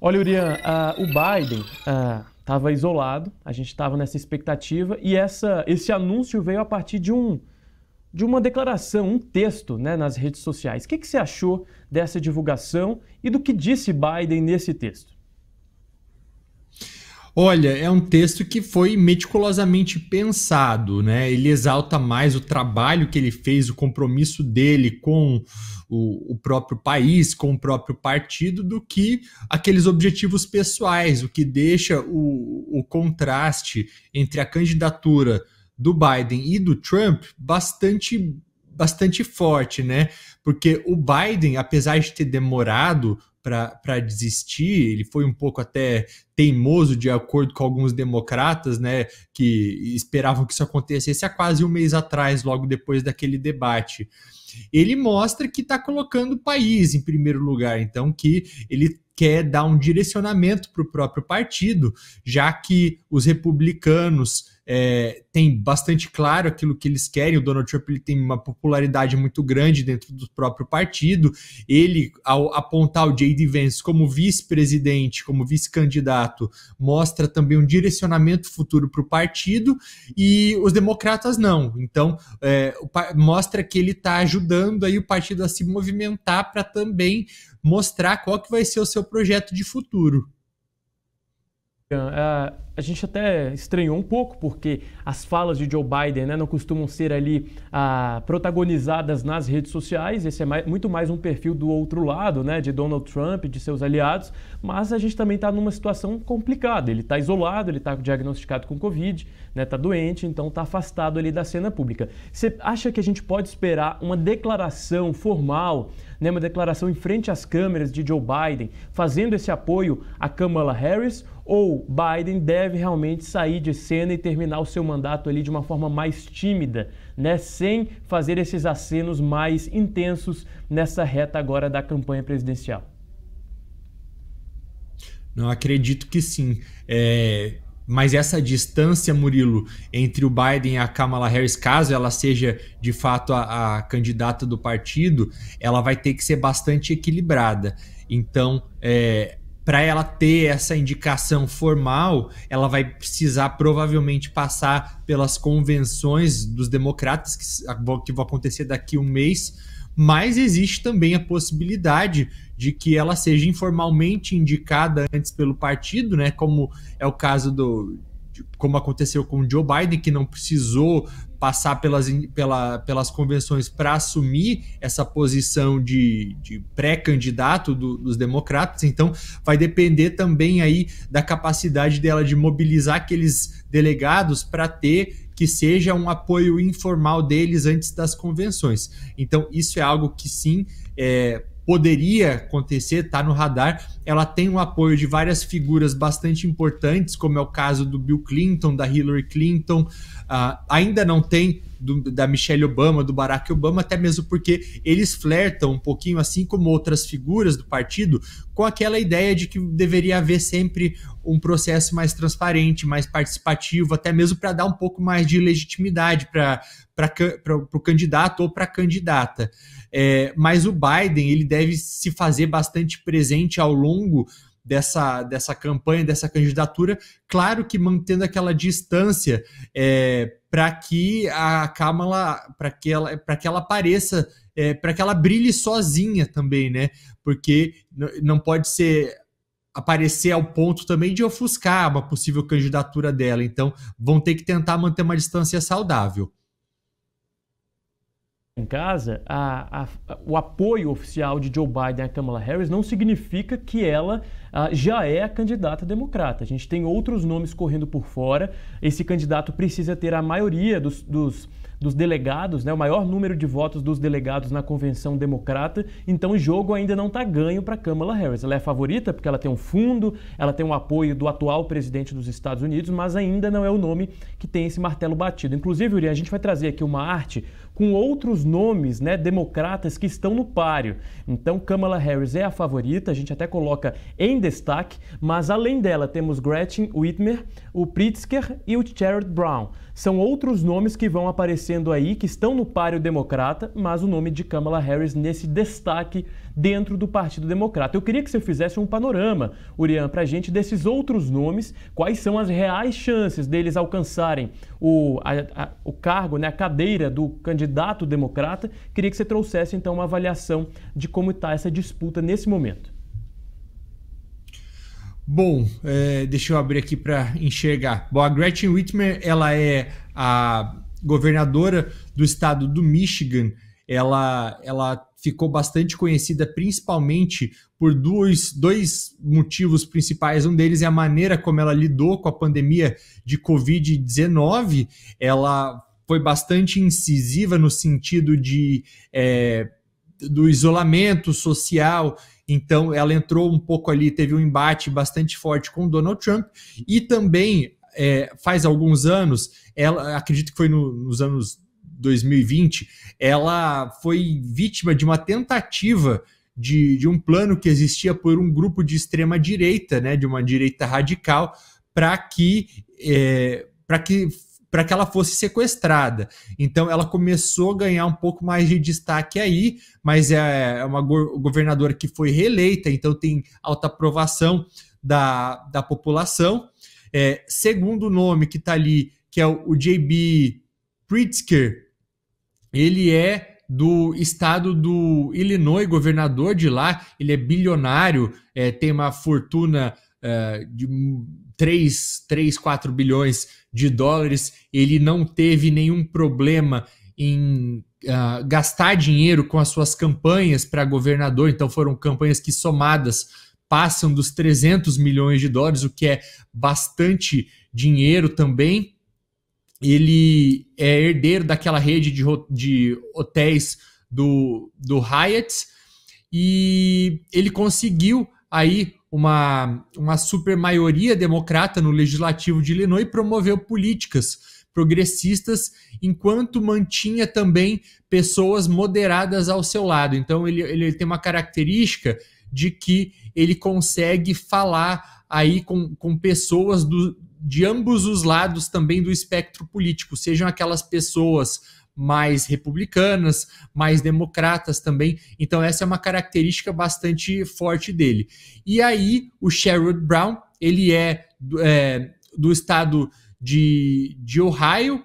Olha, Urian, uh, o Biden estava ah, uh, isolado, a gente estava nessa expectativa e essa, esse anúncio veio a partir de um de uma declaração, um texto né, nas redes sociais. O que, que você achou dessa divulgação e do que disse Biden nesse texto? Olha, é um texto que foi meticulosamente pensado, né? Ele exalta mais o trabalho que ele fez, o compromisso dele com o, o, próprio país, com o próprio partido, do que aqueles objetivos pessoais, o que deixa o, o contraste entre a candidatura do Biden e do Trump bastante bastante forte, né? Porque o Biden, apesar de ter demorado para desistir, ele foi um pouco até teimoso, de acordo com alguns democratas, né, que esperavam que isso acontecesse há quase um mês atrás, logo depois daquele debate. Ele mostra que está colocando o país em primeiro lugar, então que ele quer dar um direcionamento para o próprio partido, já que os republicanos é, têm bastante claro aquilo que eles querem. O Donald Trump ele tem uma popularidade muito grande dentro do próprio partido. Ele, ao apontar o J.D. Vance como vice-presidente, como vice-candidato, mostra também um direcionamento futuro para o partido. E os democratas não. Então, é, mostra que ele está ajudando aí o partido a se movimentar para também mostrar qual que vai ser o seu projeto de futuro. É, a, gente até estranhou um pouco, porque as falas de Joe Biden né, não costumam ser ali ah, protagonizadas nas redes sociais. Esse é mais, muito mais um perfil do outro lado, né, de Donald Trump e de seus aliados. Mas a gente também está numa situação complicada. Ele está isolado, ele está diagnosticado com Covid, está né, tá doente, então está afastado ali da cena pública. Você acha que a gente pode esperar uma declaração formal né, uma declaração em frente às câmeras de Joe Biden, fazendo esse apoio a Kamala Harris, ou Biden deve realmente sair de cena e terminar o seu mandato ali de uma forma mais tímida, né, sem fazer esses acenos mais intensos nessa reta agora da campanha presidencial? Não acredito que sim. É, mas essa distância, Murilo, entre o Biden e a Kamala Harris, caso ela seja de fato a, a candidata do partido, ela vai ter que ser bastante equilibrada. Então, é, para ela ter essa indicação formal, ela vai precisar provavelmente passar pelas convenções dos democratas que, que vão acontecer daqui a um mês mas existe também a possibilidade de que ela seja informalmente indicada antes pelo partido, né? Como é o caso do como aconteceu com o Joe Biden, que não precisou passar pelas, pela, pelas convenções para assumir essa posição de, de pré-candidato do, dos democratas. Então, vai depender também aí da capacidade dela de mobilizar aqueles delegados para ter que seja um apoio informal deles antes das convenções. Então, isso é algo que sim é, poderia acontecer, está no radar. Ela tem o apoio de várias figuras bastante importantes, como é o caso do Bill Clinton, da Hillary Clinton. Uh, ainda não tem do, da Michelle Obama, do Barack Obama, até mesmo porque eles flertam um pouquinho, assim como outras figuras do partido, com aquela ideia de que deveria haver sempre um processo mais transparente, mais participativo, até mesmo para dar um pouco mais de legitimidade para o candidato ou para a candidata. É, mas o Biden ele deve se fazer bastante presente ao longo dessa, dessa campanha, dessa candidatura, claro que mantendo aquela distância é, para que a Kamala, para que ela, para que ela apareça, é, para que ela brilhe sozinha também, né? Porque não pode ser aparecer ao ponto também de ofuscar uma possível candidatura dela. Então, vão ter que tentar manter uma distância saudável em casa, a, a, o apoio oficial de Joe Biden à Kamala Harris não significa que ela a, ah, já é a candidata democrata. A gente tem outros nomes correndo por fora. Esse candidato precisa ter a maioria dos, dos dos delegados, né, o maior número de votos dos delegados na convenção democrata, então o jogo ainda não está ganho para Kamala Harris. Ela é a favorita porque ela tem um fundo, ela tem o um apoio do atual presidente dos Estados Unidos, mas ainda não é o nome que tem esse martelo batido. Inclusive, Uri, a gente vai trazer aqui uma arte com outros nomes né, democratas que estão no páreo. Então, Kamala Harris é a favorita, a gente até coloca em destaque, mas além dela temos Gretchen Whitmer, o Pritzker e o Jared Brown. São outros nomes que vão aparecendo aí, que estão no páreo democrata, mas o nome de Kamala Harris nesse destaque dentro do Partido Democrata. Eu queria que você fizesse um panorama, Urian, para a gente desses outros nomes, quais são as reais chances deles alcançarem o, a, a, o cargo, né, a cadeira do candidato democrata. Queria que você trouxesse, então, uma avaliação de como está essa disputa nesse momento. Bom, é, deixa eu abrir aqui para enxergar. Bom, a Gretchen Whitmer, ela é a governadora do estado do Michigan ela, ela ficou bastante conhecida principalmente por dois, dois motivos principais. Um deles é a maneira como ela lidou com a pandemia de Covid-19. Ela foi bastante incisiva no sentido de, é, do isolamento social. Então, ela entrou um pouco ali, teve um embate bastante forte com Donald Trump e também é, faz alguns anos, ela acredito que foi no, nos anos 2020, ela foi vítima de uma tentativa de, de um plano que existia por um grupo de extrema direita, né, de uma direita radical, para que, é, para que para que ela fosse sequestrada. Então ela começou a ganhar um pouco mais de destaque aí, mas é, é uma go governadora que foi reeleita, então tem alta aprovação da, da população. É, segundo nome que está ali, que é o, o JB Pritzker, ele é do estado do Illinois, governador de lá, ele é bilionário, é, tem uma fortuna é, de 3, 3, 4 bilhões de dólares, ele não teve nenhum problema em uh, gastar dinheiro com as suas campanhas para governador, então foram campanhas que somadas passam dos 300 milhões de dólares, o que é bastante dinheiro também ele é herdeiro daquela rede de, de hotéis do, do Hyatt e ele conseguiu aí uma, uma super maioria democrata no legislativo de Illinois e promoveu políticas progressistas, enquanto mantinha também pessoas moderadas ao seu lado. Então ele, ele tem uma característica de que ele consegue falar aí com, com pessoas do, de ambos os lados também do espectro político, sejam aquelas pessoas mais republicanas, mais democratas também. Então essa é uma característica bastante forte dele. E aí o Sherrod Brown, ele é, é do estado de, de Ohio,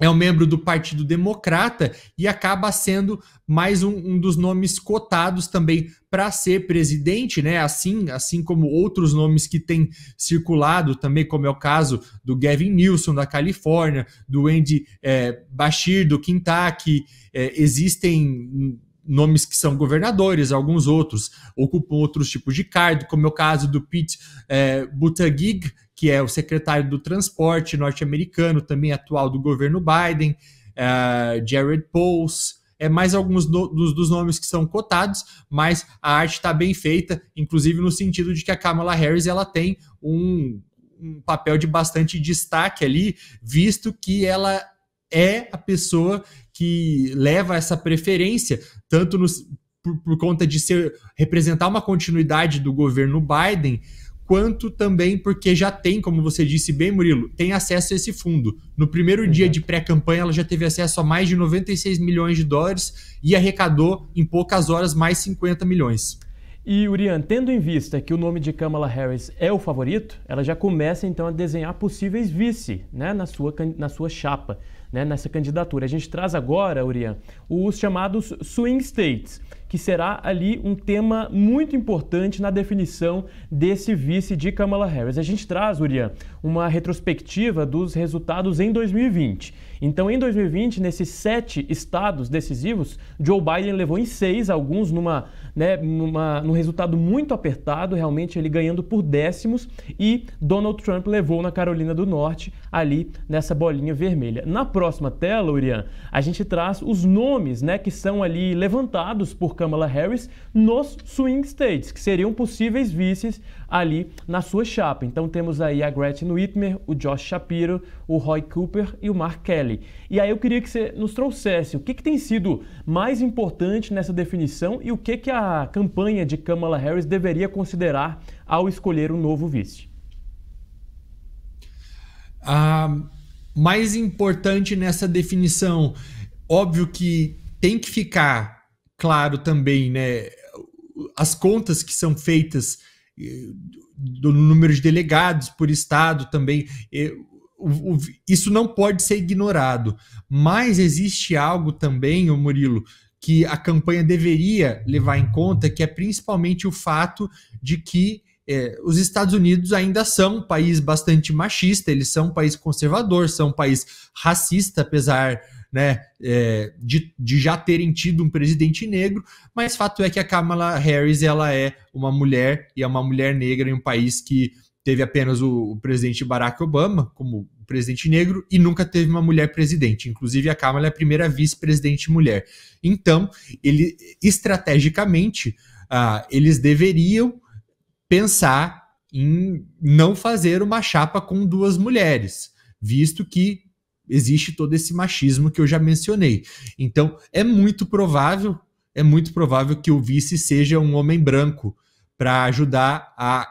é um membro do Partido Democrata e acaba sendo mais um, um dos nomes cotados também para ser presidente, né? Assim, assim como outros nomes que têm circulado também, como é o caso do Gavin Newsom da Califórnia, do Andy é, Bashir do Kentucky, é, existem nomes que são governadores, alguns outros ocupam outros tipos de cargo, como é o caso do Pete é, Buttigieg, que é o secretário do transporte norte-americano, também atual do governo Biden, é, Jared Poles, é mais alguns dos, dos, nomes que são cotados, mas a arte está bem feita, inclusive no sentido de que a Kamala Harris ela tem um, um papel de bastante destaque ali, visto que ela é a pessoa que leva a essa preferência, tanto nos, por, por, conta de ser, representar uma continuidade do governo Biden, quanto também porque já tem, como você disse bem, Murilo, tem acesso a esse fundo. No primeiro dia uhum. de pré-campanha, ela já teve acesso a mais de 96 milhões de dólares e arrecadou em poucas horas mais 50 milhões. E, Urian, tendo em vista que o nome de Kamala Harris é o favorito, ela já começa então a desenhar possíveis vice né, na, sua, na sua chapa né, nessa candidatura. A gente traz agora, Urian, os chamados swing states que será ali um tema muito importante na definição desse vice de Kamala Harris. A gente traz, Urian, uma retrospectiva dos resultados em 2020. Então, em 2020, nesses sete estados decisivos, Joe Biden levou em seis, alguns numa, né, numa, num resultado muito apertado, realmente ele ganhando por décimos, e Donald Trump levou na Carolina do Norte, ali nessa bolinha vermelha. Na próxima tela, Urian, a gente traz os nomes né, que são ali levantados por Kamala Harris nos swing states, que seriam possíveis vices ali na sua chapa. Então temos aí a Gretchen Whitmer, o Josh Shapiro, o Roy Cooper e o Mark Kelly. E aí eu queria que você nos trouxesse o que, que tem sido mais importante nessa definição e o que, que a campanha de Kamala Harris deveria considerar ao escolher um novo vice. Ah, mais importante nessa definição, óbvio que tem que ficar claro também, né, as contas que são feitas eh, do número de delegados por estado também. Eh, isso não pode ser ignorado, mas existe algo também, o Murilo, que a campanha deveria levar em conta, que é principalmente o fato de que é, os Estados Unidos ainda são um país bastante machista, eles são um país conservador, são um país racista, apesar né, é, de, de já terem tido um presidente negro, mas fato é que a Kamala Harris ela é uma mulher e é uma mulher negra em um país que teve apenas o, o presidente Barack Obama como presidente negro e nunca teve uma mulher presidente. Inclusive, a Kamala é a primeira vice-presidente mulher. Então, ele estrategicamente uh, eles deveriam pensar em não fazer uma chapa com duas mulheres, visto que existe todo esse machismo que eu já mencionei. Então, é muito provável, é muito provável que o vice seja um homem branco para ajudar a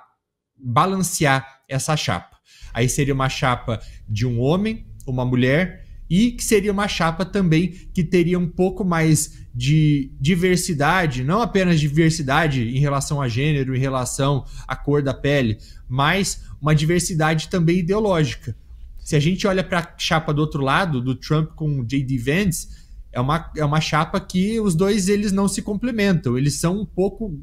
balancear essa chapa. Aí seria uma chapa de um homem, uma mulher e que seria uma chapa também que teria um pouco mais de diversidade, não apenas diversidade em relação a gênero, em relação à cor da pele, mas uma diversidade também ideológica. Se a gente olha para a chapa do outro lado, do Trump com J.D. Vance, é uma, é uma chapa que os dois eles não se complementam. Eles são um pouco.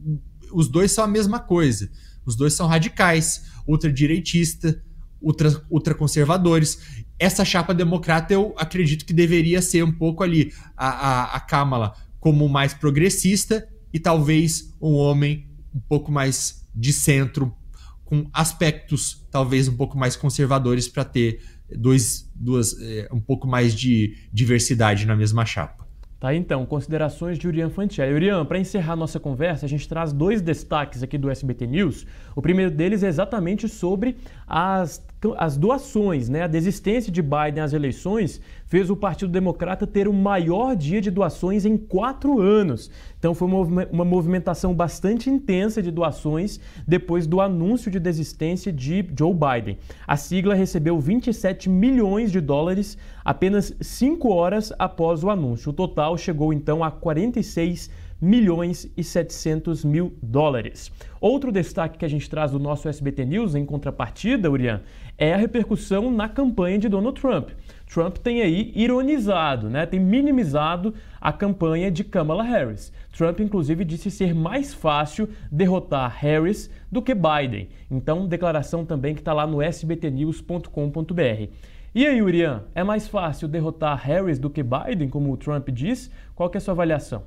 Os dois são a mesma coisa. Os dois são radicais, ultradireitista, ultra, ultraconservadores. Essa chapa democrata eu acredito que deveria ser um pouco ali a, a, a Kamala como mais progressista e talvez um homem um pouco mais de centro, com aspectos talvez um pouco mais conservadores para ter dois, duas, é, um pouco mais de diversidade na mesma chapa. Tá, então, considerações de Urian Fantier. Urian, para encerrar nossa conversa, a gente traz dois destaques aqui do SBT News. O primeiro deles é exatamente sobre as então, as doações, né? A desistência de Biden às eleições fez o Partido Democrata ter o maior dia de doações em quatro anos. Então foi uma movimentação bastante intensa de doações depois do anúncio de desistência de Joe Biden. A sigla recebeu 27 milhões de dólares apenas cinco horas após o anúncio. O total chegou então a 46 milhões milhões e 700 mil dólares. Outro destaque que a gente traz do nosso SBT News, em contrapartida, Urian, é a repercussão na campanha de Donald Trump. Trump tem aí ironizado, né? tem minimizado a campanha de Kamala Harris. Trump, inclusive, disse ser mais fácil derrotar Harris do que Biden. Então, declaração também que está lá no sbtnews.com.br. E aí, Urian, é mais fácil derrotar Harris do que Biden, como o Trump diz? Qual que é a sua avaliação?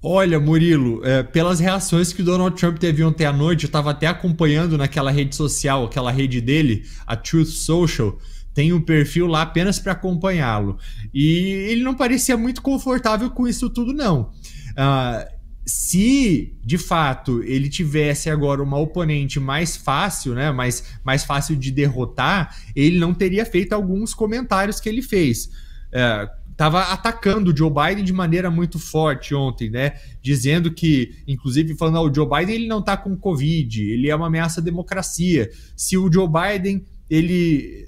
Olha, Murilo, é, pelas reações que o Donald Trump teve ontem à noite, eu estava até acompanhando naquela rede social, aquela rede dele, a Truth Social, tem um perfil lá apenas para acompanhá-lo. E ele não parecia muito confortável com isso tudo, não. Uh, se de fato ele tivesse agora uma oponente mais fácil, né, mais, mais fácil de derrotar, ele não teria feito alguns comentários que ele fez. Uh, estava atacando o Joe Biden de maneira muito forte ontem, né? Dizendo que, inclusive, falando, ah, o Joe Biden ele não está com Covid, ele é uma ameaça à democracia. Se o Joe Biden, ele.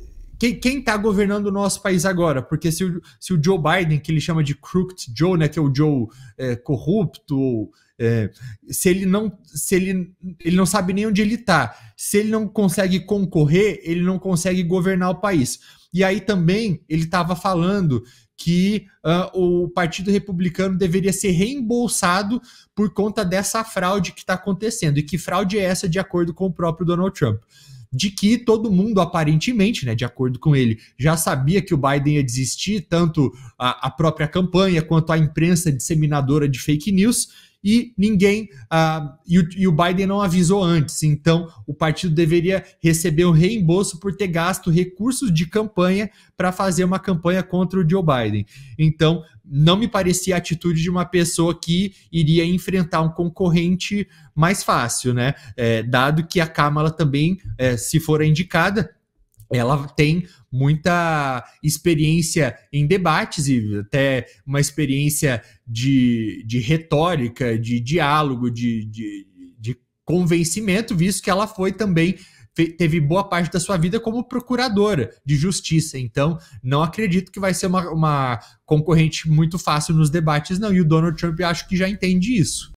Quem, está governando o nosso país agora? Porque se o, se o Joe Biden, que ele chama de crooked Joe, né? Que é o Joe é, corrupto, é, se ele não se ele, ele não sabe nem onde ele está, se ele não consegue concorrer, ele não consegue governar o país. E aí também ele estava falando que uh, o Partido Republicano deveria ser reembolsado por conta dessa fraude que está acontecendo. E que fraude é essa, de acordo com o próprio Donald Trump? de que todo mundo, aparentemente, né, de acordo com ele, já sabia que o Biden ia desistir, tanto a, a própria campanha quanto a imprensa disseminadora de fake news e ninguém uh, e, o, e, o, Biden não avisou antes. Então, o partido deveria receber um reembolso por ter gasto recursos de campanha para fazer uma campanha contra o Joe Biden. Então, não me parecia a atitude de uma pessoa que iria enfrentar um concorrente mais fácil, né? É, dado que a Kamala também, é, se for indicada, ela tem muita experiência em debates e até uma experiência de, de retórica, de diálogo, de, de, de convencimento, visto que ela foi também teve boa parte da sua vida como procuradora de justiça. Então, não acredito que vai ser uma, uma concorrente muito fácil nos debates, não. E o Donald Trump acho que já entende isso.